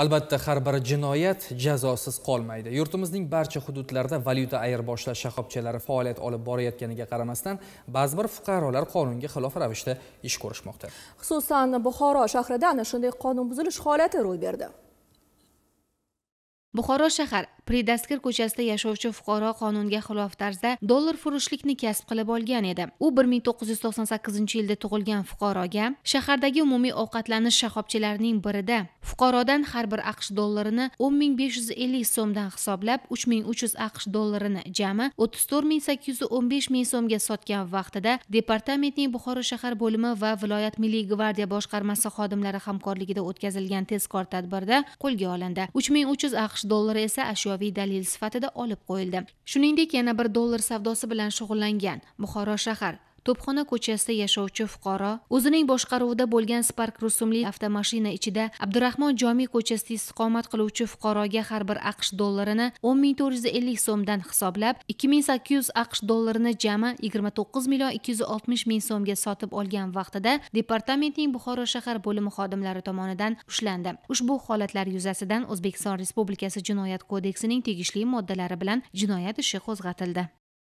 albatta har bir jinoyat jazosiz qolmaydi yurtimizning barcha hududlarida valyuta ayirboshlash shoxobchalari faoliyat olib borayotganiga qaramasdan ba'zi bir fuqarolar qonunga xilof ravishda ish ko'rishmoqda xususan buxoro shahrida ana shunday buzilish holati ro'y berdi buxoro shahar pridaskir ko'chasida yashovchi fuqaro qonunga xilof tarzda dollar furushlikni kasb qilib olgan edi u bir ming to'qqiz yuz to'qson sakkizinchi yilda tug'ilgan fuqaroga shahardagi umumiy ovqatlanish shoxobchalarining birida fuqarodan har bir aqsh dollarini o'n ming besh yuz ellik so'mdan hisoblab uch ming uch yuz aqsh dollarini jami o'ttiz to'rt ming sakkiz yuz o'n besh ming so'mga sotgan vaqtida departamentning buxoro shahar bo'limi va viloyat milliy gvardiya boshqarmasi xodimlari hamkorligida o'tkazilgan tezkor tadbirda qo'lga olindi uch ming uch yuz aqsh dollari esa ashyo ijobiy dalil sifatida olib qo'yildi shuningdek yana bir dollar savdosi bilan shug'ullangan buxoro shahar to'pxona ko'chasida yashovchi fuqaro o'zining boshqaruvida bo'lgan spark rusumli avtomashina ichida abdurahmon jomiy ko'chasida istiqomat qiluvchi fuqaroga har bir aqsh dollarini o'n ming to'rt yuz ellik so'mdan hisoblab ikki ming sakkiz yuz aqsh dollarini jami yigirma to'qqiz million ikki yuz oltmish ming so'mga sotib olgan vaqtida departamentning buxoro shahar bo'limi xodimlari tomonidan ushlandi ushbu holatlar yuzasidan o'zbekiston respublikasi jinoyat kodeksining tegishli moddalari bilan jinoyat ishi qo'zg'atildi